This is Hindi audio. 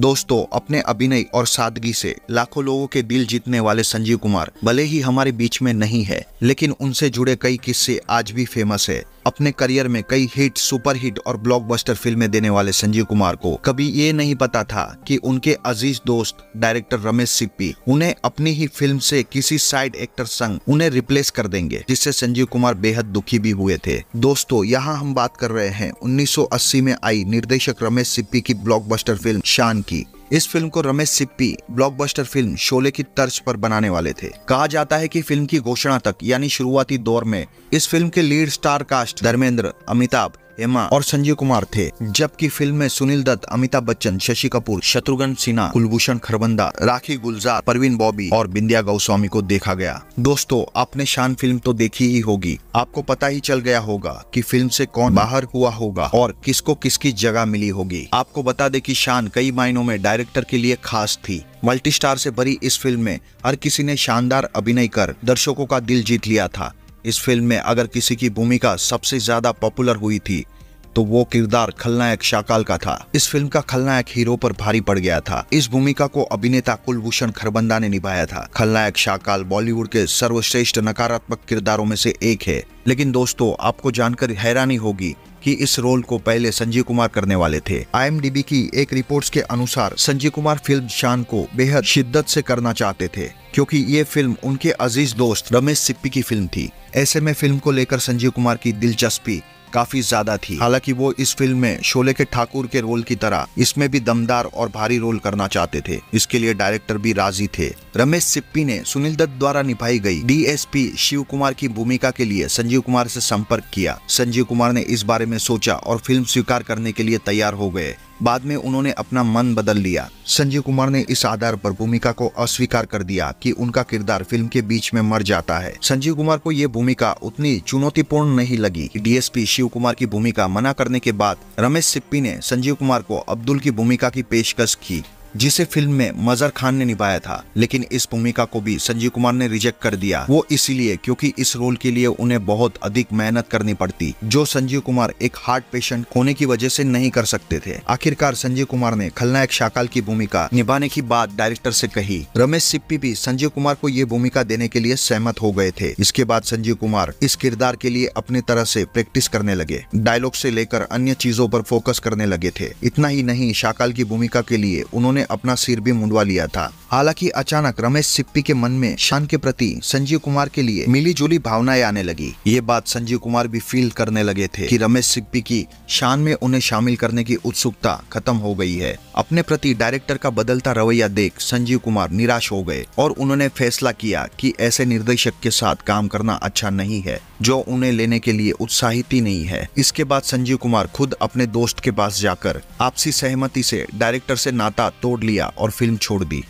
दोस्तों अपने अभिनय और सादगी से लाखों लोगों के दिल जीतने वाले संजीव कुमार भले ही हमारे बीच में नहीं है लेकिन उनसे जुड़े कई किस्से आज भी फेमस है अपने करियर में कई हिट सुपरहिट और ब्लॉकबस्टर फिल्में देने वाले संजीव कुमार को कभी ये नहीं पता था कि उनके अजीज दोस्त डायरेक्टर रमेश सिप्पी उन्हें अपनी ही फिल्म से किसी साइड एक्टर संग उन्हें रिप्लेस कर देंगे जिससे संजीव कुमार बेहद दुखी भी हुए थे दोस्तों यहाँ हम बात कर रहे हैं 1980 में आई निर्देशक रमेश सिप्पी की ब्लॉक फिल्म शान की इस फिल्म को रमेश सिप्पी ब्लॉकबस्टर फिल्म शोले की तर्ज पर बनाने वाले थे कहा जाता है कि फिल्म की घोषणा तक यानी शुरुआती दौर में इस फिल्म के lead star cast Dharmendra Amitabh Hema और संजीव कुमार थे जबकि फिल्म में सुनील दत्त अमिताभ बच्चन शशि कपूर शत्रुघ्न सिन्हा कुलभूषण खरबंदा राखी गुलजार परवीन बॉबी और बिंदिया गोस्वामी को देखा गया दोस्तों आपने शान फिल्म तो देखी ही होगी आपको पता ही चल गया होगा कि फिल्म से कौन बाहर हुआ होगा और किसको किसकी जगह मिली होगी आपको बता दे की शान कई मायनों में डायरेक्टर के लिए खास थी मल्टी स्टार ऐसी भरी इस फिल्म में हर किसी ने शानदार अभिनय कर दर्शकों का दिल जीत लिया था इस फिल्म में अगर किसी की भूमिका सबसे ज्यादा पॉपुलर हुई थी तो वो किरदार खलनायक शाकाल का था इस फिल्म का खलनायक हीरो पर भारी पड़ गया था इस भूमिका को अभिनेता कुलभूषण खरबंदा ने निभाया था खलनायक शाकाल बॉलीवुड के सर्वश्रेष्ठ नकारात्मक किरदारों में से एक है लेकिन दोस्तों आपको जानकर हैरानी होगी कि इस रोल को पहले संजीव कुमार करने वाले थे आई की एक रिपोर्ट के अनुसार संजीव कुमार फिल्म शान को बेहद शिद्दत से करना चाहते थे क्योंकि ये फिल्म उनके अजीज दोस्त रमेश सिप्पी की फिल्म थी ऐसे में फिल्म को लेकर संजीव कुमार की दिलचस्पी काफी ज्यादा थी हालांकि वो इस फिल्म में शोले के ठाकुर के रोल की तरह इसमें भी दमदार और भारी रोल करना चाहते थे इसके लिए डायरेक्टर भी राजी थे रमेश सिप्पी ने सुनील दत्त द्वारा निभाई गई डीएसपी शिव कुमार की भूमिका के लिए संजीव कुमार से संपर्क किया संजीव कुमार ने इस बारे में सोचा और फिल्म स्वीकार करने के लिए तैयार हो गए बाद में उन्होंने अपना मन बदल लिया संजीव कुमार ने इस आधार पर भूमिका को अस्वीकार कर दिया कि उनका किरदार फिल्म के बीच में मर जाता है संजीव कुमार को ये भूमिका उतनी चुनौतीपूर्ण नहीं लगी डीएसपी शिव कुमार की भूमिका मना करने के बाद रमेश सिप्पी ने संजीव कुमार को अब्दुल की भूमिका की पेशकश की जिसे फिल्म में मजर खान ने निभाया था लेकिन इस भूमिका को भी संजीव कुमार ने रिजेक्ट कर दिया वो इसीलिए क्योंकि इस रोल के लिए उन्हें बहुत अधिक मेहनत करनी पड़ती जो संजीव कुमार एक हार्ट पेशेंट होने की वजह से नहीं कर सकते थे आखिरकार संजीव कुमार ने खलनायक शाकाल की भूमिका निभाने की बात डायरेक्टर से कही रमेश सिप्पी भी संजीव कुमार को ये भूमिका देने के लिए सहमत हो गए थे इसके बाद संजीव कुमार इस किरदार के लिए अपने तरह से प्रैक्टिस करने लगे डायलॉग से लेकर अन्य चीजों पर फोकस करने लगे थे इतना ही नहीं शाकाल की भूमिका के लिए उन्होंने अपना सिर भी मुंडवा लिया था हालांकि अचानक रमेश सिप्पी के मन में शान के प्रति संजीव कुमार के लिए मिली जुली भावनाएं आने लगी ये बात संजीव कुमार भी फील करने लगे थे कि रमेश सिप्पी की शान में उन्हें शामिल करने की उत्सुकता खत्म हो गई है अपने प्रति डायरेक्टर का बदलता रवैया देख संजीव कुमार निराश हो गए और उन्होंने फैसला किया कि ऐसे निर्देशक के साथ काम करना अच्छा नहीं है जो उन्हें लेने के लिए उत्साहित ही नहीं है इसके बाद संजीव कुमार खुद अपने दोस्त के पास जाकर आपसी सहमति से डायरेक्टर से नाता तोड़ लिया और फिल्म छोड़ दी